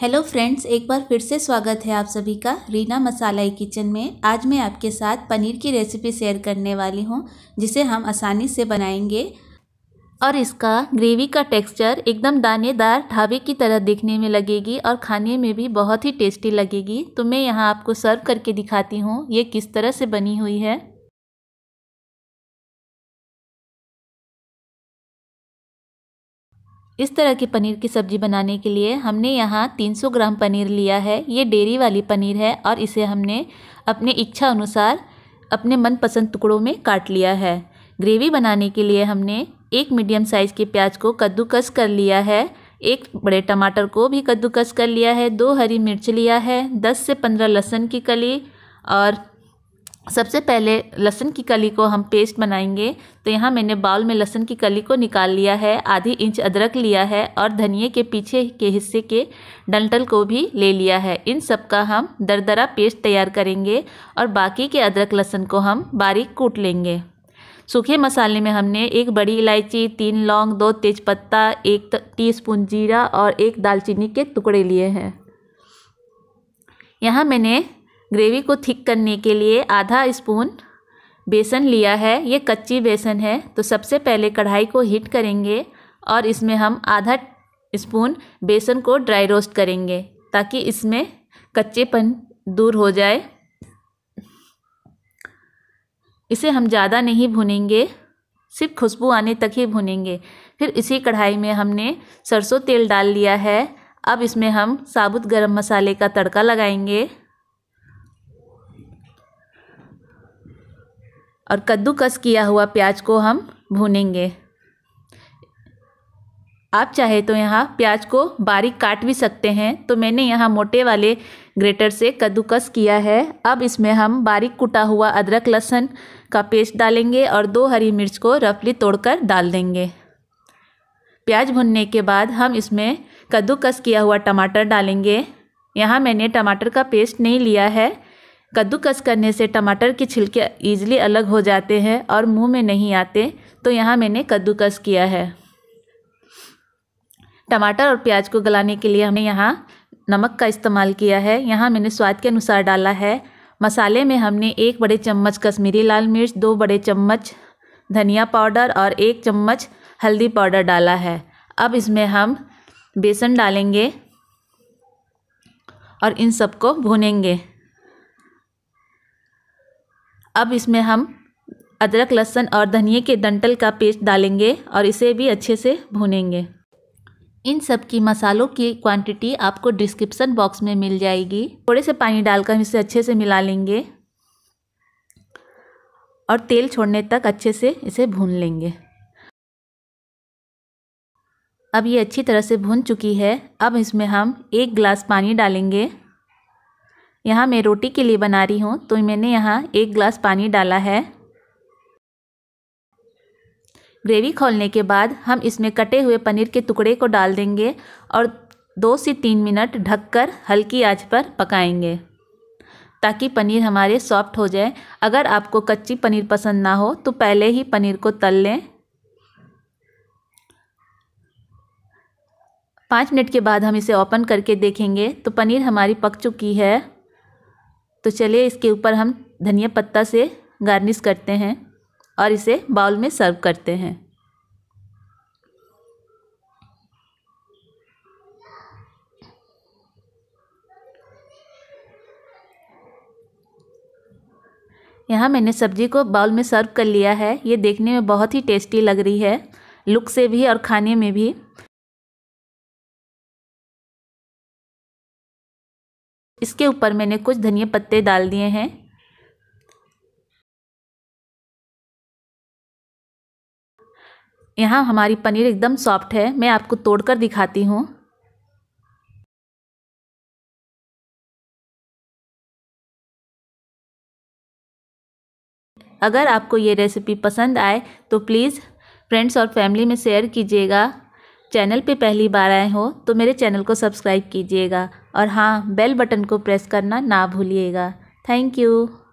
hello friends एक बार फिर से स्वागत है आप सभी का रीना मसालाई किचन में आज मैं आपके साथ पनीर की रेसिपी शेयर करने वाली हूँ जिसे हम आसानी से बनाएंगे और इसका ग्रेवी का टेक्सचर एकदम दानेदार ढाबे की तरह दिखने में लगेगी और खाने में भी बहुत ही टेस्टी लगेगी तो मैं यहाँ आपको सर्व करके दिखाती हूँ ये किस तरह से बनी हुई है इस तरह की पनीर की सब्ज़ी बनाने के लिए हमने यहाँ 300 ग्राम पनीर लिया है ये डेरी वाली पनीर है और इसे हमने अपने इच्छा अनुसार अपने मनपसंद टुकड़ों में काट लिया है ग्रेवी बनाने के लिए हमने एक मीडियम साइज़ के प्याज को कद्दूकस कर लिया है एक बड़े टमाटर को भी कद्दूकस कर लिया है दो हरी मिर्च लिया है दस से पंद्रह लहसुन की कली और सबसे पहले लहसुन की कली को हम पेस्ट बनाएंगे तो यहाँ मैंने बाउल में लहसुन की कली को निकाल लिया है आधी इंच अदरक लिया है और धनिए के पीछे के हिस्से के डंटल को भी ले लिया है इन सब का हम दरदरा पेस्ट तैयार करेंगे और बाकी के अदरक लहसुन को हम बारीक कूट लेंगे सूखे मसाले में हमने एक बड़ी इलायची तीन लौंग दो तेज़पत्ता एक स्पून जीरा और एक दालचीनी के टुकड़े लिए हैं यहाँ मैंने ग्रेवी को थिक करने के लिए आधा स्पून बेसन लिया है ये कच्ची बेसन है तो सबसे पहले कढ़ाई को हीट करेंगे और इसमें हम आधा स्पून बेसन को ड्राई रोस्ट करेंगे ताकि इसमें कच्चेपन दूर हो जाए इसे हम ज़्यादा नहीं भुनेंगे सिर्फ खुशबू आने तक ही भुनेंगे फिर इसी कढ़ाई में हमने सरसों तेल डाल लिया है अब इसमें हम साबुत गरम मसाले का तड़का लगाएंगे और कद्दूकस किया हुआ प्याज को हम भूनेंगे आप चाहे तो यहाँ प्याज को बारीक काट भी सकते हैं तो मैंने यहाँ मोटे वाले ग्रेटर से कद्दूकस किया है अब इसमें हम बारीक कुटा हुआ अदरक लहसुन का पेस्ट डालेंगे और दो हरी मिर्च को रफली तोड़कर डाल देंगे प्याज भुनने के बाद हम इसमें कद्दूकस किया हुआ टमाटर डालेंगे यहाँ मैंने टमाटर का पेस्ट नहीं लिया है कद्दूकस करने से टमाटर के छिलके ईजिली अलग हो जाते हैं और मुंह में नहीं आते तो यहाँ मैंने कद्दूकस किया है टमाटर और प्याज को गलाने के लिए हमने यहाँ नमक का इस्तेमाल किया है यहाँ मैंने स्वाद के अनुसार डाला है मसाले में हमने एक बड़े चम्मच कश्मीरी लाल मिर्च दो बड़े चम्मच धनिया पाउडर और एक चम्मच हल्दी पाउडर डाला है अब इसमें हम बेसन डालेंगे और इन सबको भूनेंगे अब इसमें हम अदरक लहसुन और धनिए के डंटल का पेस्ट डालेंगे और इसे भी अच्छे से भूनेंगे इन सब की मसालों की क्वांटिटी आपको डिस्क्रिप्शन बॉक्स में मिल जाएगी थोड़े से पानी डालकर हम इसे अच्छे से मिला लेंगे और तेल छोड़ने तक अच्छे से इसे भून लेंगे अब ये अच्छी तरह से भून चुकी है अब इसमें हम एक गिलास पानी डालेंगे यहाँ मैं रोटी के लिए बना रही हूँ तो मैंने यहाँ एक ग्लास पानी डाला है ग्रेवी खोलने के बाद हम इसमें कटे हुए पनीर के टुकड़े को डाल देंगे और दो से तीन मिनट ढककर हल्की आंच पर पकाएंगे ताकि पनीर हमारे सॉफ्ट हो जाए अगर आपको कच्ची पनीर पसंद ना हो तो पहले ही पनीर को तल लें पाँच मिनट के बाद हम इसे ओपन करके देखेंगे तो पनीर हमारी पक चुकी है तो चलिए इसके ऊपर हम धनिया पत्ता से गार्निश करते हैं और इसे बाउल में सर्व करते हैं यहाँ मैंने सब्जी को बाउल में सर्व कर लिया है ये देखने में बहुत ही टेस्टी लग रही है लुक से भी और खाने में भी इसके ऊपर मैंने कुछ धनिया पत्ते डाल दिए हैं यहाँ हमारी पनीर एकदम सॉफ्ट है मैं आपको तोड़कर दिखाती हूँ अगर आपको ये रेसिपी पसंद आए तो प्लीज़ फ्रेंड्स और फैमिली में शेयर कीजिएगा चैनल पे पहली बार आए हो तो मेरे चैनल को सब्सक्राइब कीजिएगा और हाँ बेल बटन को प्रेस करना ना भूलिएगा थैंक यू